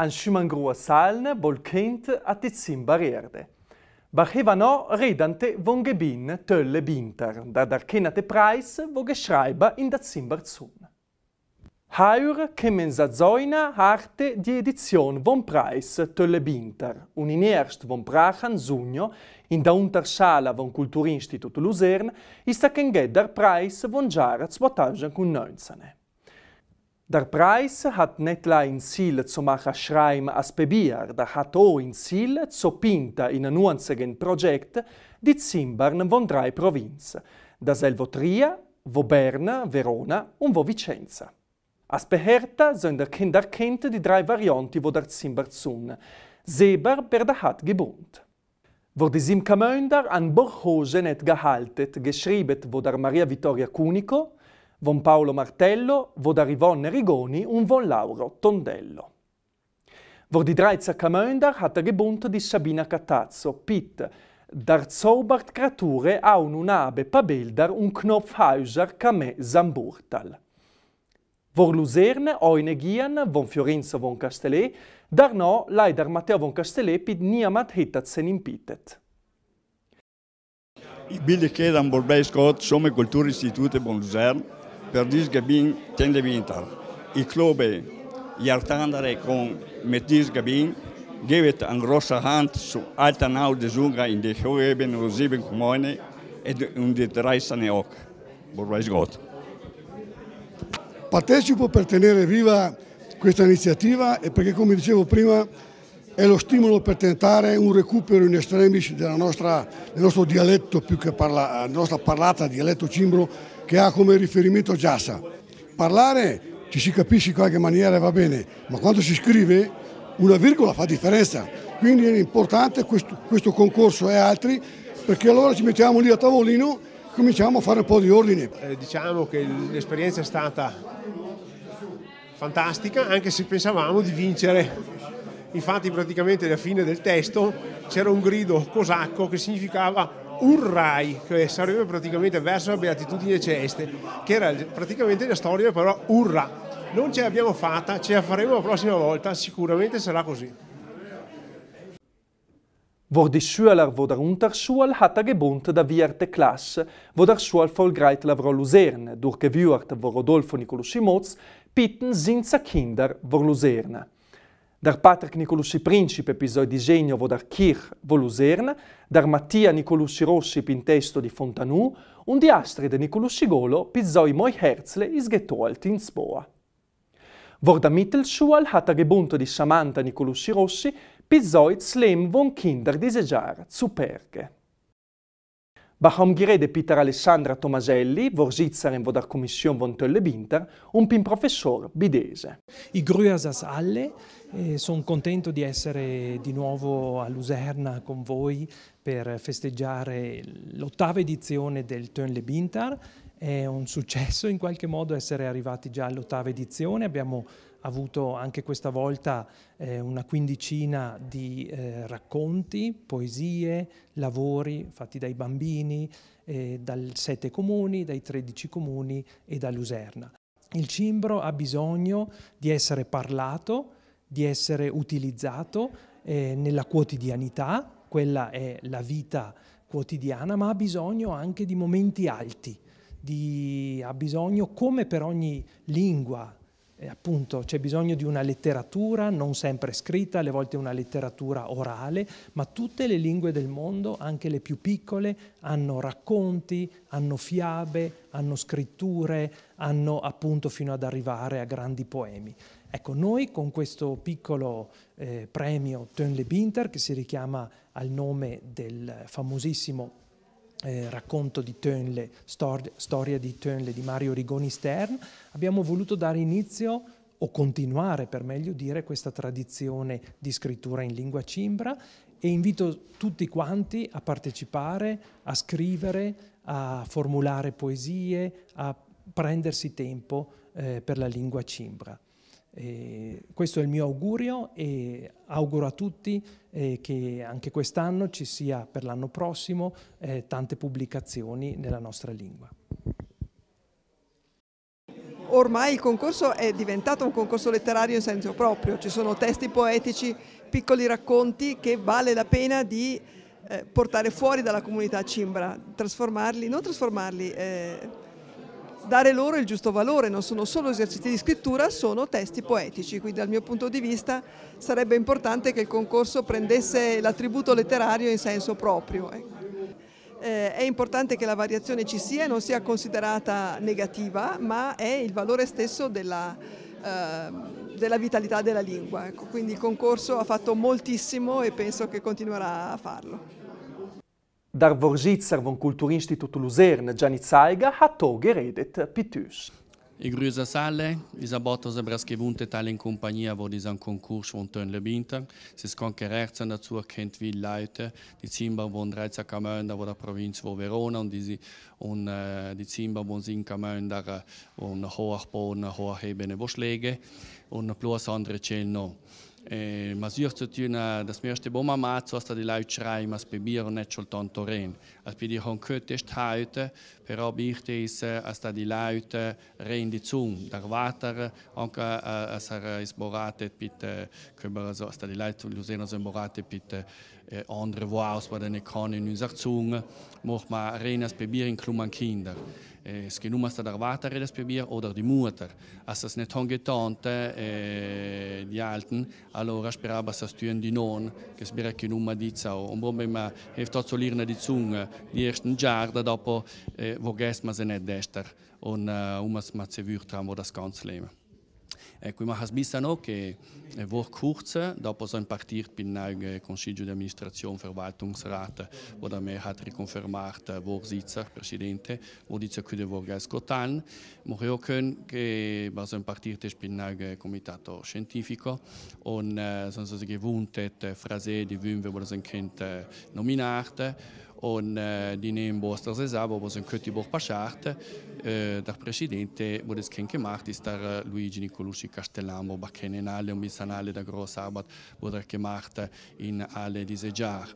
an Schumangroer Saln bol a Titzin barrierde. Barhevano redante von gebin tölle binter, da der kennate Preis, wo geschreiba in dat Zimmer Haur kemen sa zoina harte di edizion von Preis tölle binter, un in erst von Brachan Sugno, in da Unterschala von Kulturinstitut Luzern, ist a kengedder Preis von Jarat 2019. Der Preis hat nicht nur in Ziel zu machen schreiben als Papier, der hat auch in Ziel zu pinten in einem einzigen Projekt die Zimbern von drei Provinzen, derselbe Trier, wo Bern, Verona und wo Vicenza. Als Beherter sind der Kinder kennt die drei Varianten, wo der Zimmer zun. Seber per der hat gebunt. Wo die Simkamönder an Borchosen nicht gehalten, geschrieben wo der Maria Vittoria Cunico, von Paolo Martello, Vodarivon Rigoni und von Lauro Tondello. Vor die 13 Kalender hat er gebunden die Sabina Catazzo, Pitt, dar Zobart Krature aun unabe Pabildar un Knopfhäuser Kame Samburtal. Vor Luzerne oine Gian, von Fiorenzo von Castellet, dar no leider Matteo von Castellet pit niamat hitatsen impitet. Ich bilde Kedan Borbei Scott, Somme Kulturinstitute von Luzerne. Perdiz-Gabin tende winter. Ik club Jartandere kon met deze Gabin geeft een grote hand zu alten Oudezunga in de Hoeben en Zeven e en de Traisane Oc. Vorrei God. Partecipo per tenere viva questa iniziativa e perché come dicevo prima è lo stimolo per tentare un recupero in estremis nostra, del nostro dialetto più che parla, della nostra parlata dialetto cimbro che ha come riferimento Giassa. Parlare ci si capisce in qualche maniera e va bene, ma quando si scrive una virgola fa differenza. Quindi è importante questo, questo concorso e altri perché allora ci mettiamo lì a tavolino e cominciamo a fare un po' di ordine. Eh, diciamo che l'esperienza è stata fantastica anche se pensavamo di vincere. Infatti praticamente alla fine del testo c'era un grido cosacco che significava Urrai, che sarebbe praticamente verso la beatitudine celeste, che era praticamente la storia però parola urra. Non ce l'abbiamo fatta, ce la faremo la prossima volta, sicuramente sarà così. Vordissueler vodar unterschuel hat er gebunt da vierte Klasse, vodar schuel folgreit lavro Luzerne, durke vuart vor Rodolfo Nicolusimoz, pitten sinza kinder vor Luzerne dar Patrick Nicolussi Principe, episodio disegno dar Kir Voluserna, dar Mattia Nicolussi Rossi, pintesto di Fontanu, un diastri de Nicolussi Golo, pizzoi moi Herzle isghetto al Tinsboa. Vorda Mittelschual hat gebunto di Samantha Nicolussi Rossi, pizzoi slem von Kinder disegiar zuperge. Bahom Ghirede Peter Alessandra Tomaselli, Vorsitzaren von vodar commission von Tölle Binter, un pin professor bidese. I grüas alle, sono contento di essere di nuovo a Luserna con voi per festeggiare l'ottava edizione del Tönle Bintar. È un successo in qualche modo essere arrivati già all'ottava edizione. Abbiamo avuto anche questa volta eh, una quindicina di eh, racconti, poesie, lavori fatti dai bambini, eh, dai sette comuni, dai tredici comuni e da Luserna. Il cimbro ha bisogno di essere parlato, di essere utilizzato eh, nella quotidianità, quella è la vita quotidiana, ma ha bisogno anche di momenti alti, di, ha bisogno, come per ogni lingua, eh, appunto c'è bisogno di una letteratura non sempre scritta, alle volte una letteratura orale, ma tutte le lingue del mondo, anche le più piccole, hanno racconti, hanno fiabe, hanno scritture, hanno appunto fino ad arrivare a grandi poemi. Ecco, noi con questo piccolo eh, premio Tönle-Binter, che si richiama al nome del famosissimo eh, racconto di Tönle, stor storia di Tönle di Mario Rigoni Stern, abbiamo voluto dare inizio o continuare, per meglio dire, questa tradizione di scrittura in lingua cimbra e invito tutti quanti a partecipare, a scrivere, a formulare poesie, a prendersi tempo eh, per la lingua cimbra. Eh, questo è il mio augurio e auguro a tutti eh, che anche quest'anno ci sia per l'anno prossimo eh, tante pubblicazioni nella nostra lingua. Ormai il concorso è diventato un concorso letterario in senso proprio, ci sono testi poetici, piccoli racconti che vale la pena di eh, portare fuori dalla comunità cimbra, trasformarli, non trasformarli eh, dare loro il giusto valore, non sono solo esercizi di scrittura, sono testi poetici, quindi dal mio punto di vista sarebbe importante che il concorso prendesse l'attributo letterario in senso proprio. Ecco. Eh, è importante che la variazione ci sia e non sia considerata negativa, ma è il valore stesso della, eh, della vitalità della lingua. Ecco, quindi il concorso ha fatto moltissimo e penso che continuerà a farlo. Der Vorsitzer vom Kulturinstitut Luzern, e Gianni Zalga, hat auch geredet pitüsch. Ich grüße alle. Ich habe heute Braskewunte Teil in Kompanie, wo dieser Konkurs von Tön Lebinter. Es ist Konkurrenz dazu, kennt viele Leute. Die Zimba von 13 Kommunen, wo der Provinz von Verona und die, und, äh, eh, die Zimba von 7 Kommunen, wo hohe eh, Boden, hohe Ebene, wo Schläge und plus andere Zellen noch. E, mas ich sollte na, das erste Mal machen, was die Leute schreiben, dass probieren und nicht schon tanto reden. Als bei dir gehört ist heute, aber ich diese, dass die Leute reden die Zung. Der Water, auch als er ist beratet, dass eh, die Leute Lucena sind beratet, bitte, eh, Eh, andere Voice bei den Ikonen in unserer Zunge, macht man Arenas Papier in Klummen Kinder. Eh, es geht nur um der Vater das Papier oder die Mutter. Als das nicht angetan, äh, eh, die Alten, allora speraba das tun die Non, das wäre nur Nummer die Zau. Und wenn man hilft auch zu lernen die Zunge, die ersten Jahre, dopo, äh, wo geht man sie nicht dester. Und äh, um es mal zu würden, wo das ganze Leben. Ecco, ma Hasbissano che eh, vor kurzem, dopo sein Partid bin ein eh, Consiglio di Amministrazione, Verwaltungsrat, wo der Meer hat rekonfirmiert, Vorsitzer, eh, Präsident, wo die Zirkude vor Gascotan, Morio Kön, che war sein Partid, ich bin ein Komitato Scientifico, und äh, sonst gewohnt, Phrase, die Wünfe, wo das ein Kind nominiert, Und äh, eh, die nehmen was der Sesabo, was ein cioè, Köttibuch Paschart, äh, eh, der Präsident, wo das kein gemacht ist, der Luigi Nicolusci Castellamo, kennen alle und wissen alle, der große Arbeit, wo der gemacht in alle diese Jahre.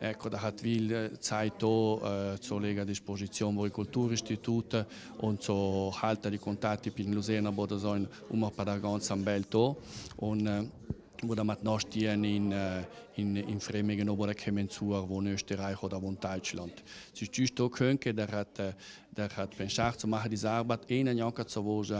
Ecco, da hat viel Zeit eh, auch äh, zur Lega Disposition vom Kulturinstitut und zur Halte die Kontakte mit Luserna, wo das ein Umar Paragon San Belto. Und, äh, oder man nachstehen in, in, in Fremden kommen zu, wo in Österreich oder wo in Deutschland. Es ist just auch Könke, der hat, äh, der hat pensato zu machen, diese Arbeit, einen Jahr zu Hause äh,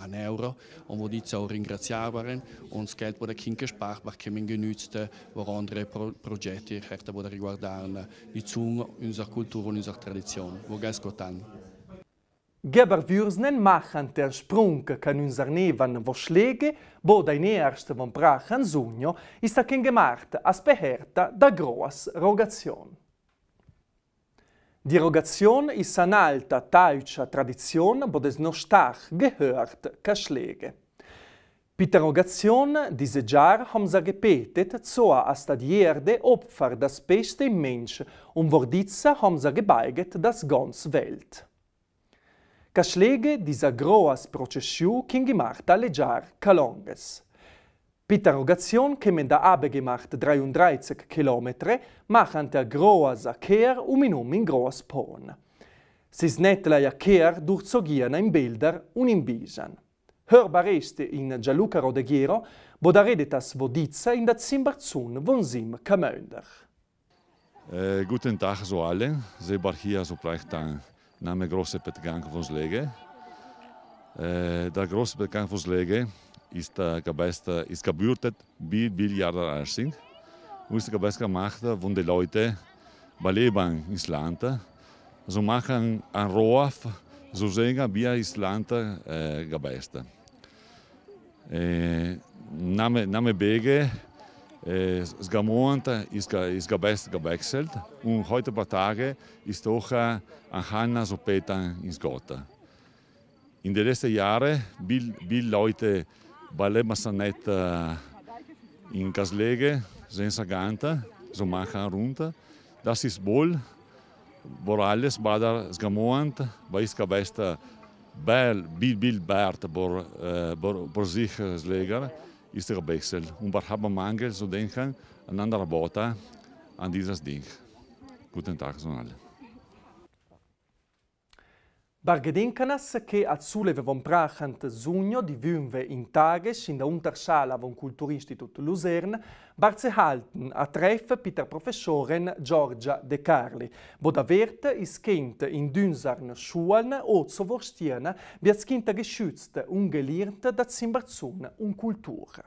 an, Euro und wo die zu ringraziabaren und das Geld, das der Kind gespart wird, genützt, äh, wo andere Pro Projekte, die die Zunge, unserer Kultur und unserer Tradition. Wo geht's gut an? Geberwürsnen machen der Sprung kann unser Neven wo schläge, bo dein erste von brachen Sugno ist a kein gemacht, as beherta da groas Rogation. Die Rogation ist eine alte teutscher Tradition, bo des no stach gehört ka schläge. Pit Rogation diese Jahr, haben sie gebetet, so hasta die Erde Opfer das beste Mensch, und vor haben sie gebeiget das ganze Welt ca schläge disa groas processiu king gemacht alle jar calonges. P'Interrogation kämen da abe gemacht 33 Kilometer, machen der groas a um in um in groas pon. Si snettla a Kehr durchzogierna in Bilder und in bisan. Hörbareste in Gianluca Rodegiero, wo da redet das in der Zimbarzun von Sim Kamönder. Äh, eh, guten Tag so alle, Sebar hier so gleich dann nahm eh, der große Betrankungsschläge. Äh, der große Betrankungsschläge ist, äh, Kabester, ist gebürtet wie Billiarder Arsing. Und ist Kabester gemacht von die Leute Balletbank ins Land. So machen ein Rohr, so sehen wir ins Land äh, Kabester. Äh, eh, Name, Name Bege es gab Monate, es gab, es gewechselt und heute paar Tage ist auch ein eh, Hanna Sopeta in Gotha. In den letzten Jahren viele Leute Ballet Massanetta eh, in Kaslege, senza Saganta, so machen runter. Das ist wohl, wo alles war das gemohnt, weil es gab bel, eh, viel, viel Wert für, für, für sich Schläger ist der Wechsel. Und wir haben Mangel zu denken an andere Worte, an dieses Ding. Guten Tag an alle. Bargedinkanas che a azzule von prachant zugno di vünve in tages in da Unterschala von Kulturinstitut Luzern, barze halten a treff Peter Professoren Giorgia De Carli. Bodavert iskent in Dünsarn Schulen o Zovorstierne, biazkinta geschützt ungeliert dat Simbarzun un Kultur.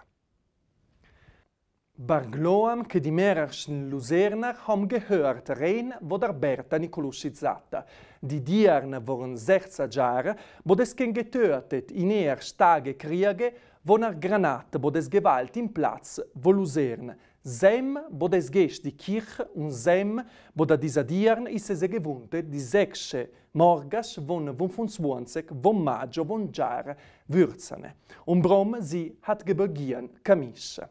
Bargloam, che di merarschen Luzerner ham gehört rein, wo der Berta Nicolusci Zatta. Die Dierne waren 16 Jahre, wo des ken getötet in erst Tage Kriege, wo nach Granat, wo des Gewalt im Platz, wo Luzern. Sem, wo des Gesch die Kirche und Sem, wo da dieser Diern ist es gewohnte, die sechsche Morgas von 25, von Maggio, von Jar, würzene. Und Brom sie hat gebürgieren, kamische.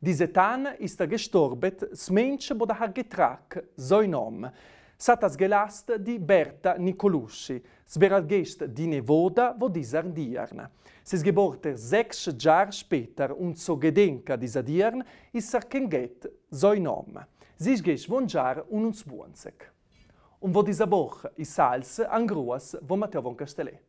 Diese Tan ist gestorbet Smench Bodahar Getrak, Zoinom. Satas gelast di Berta Nicolusci, Sberalgest di Nevoda vo disar diern. Ses geborte sechs Jar später und so gedenka dieser diern is sar kenget Zoinom. Sis gesch von Jahr und uns buonsek. Und wo dieser Boch is als an Gruas wo Matteo von Castellet.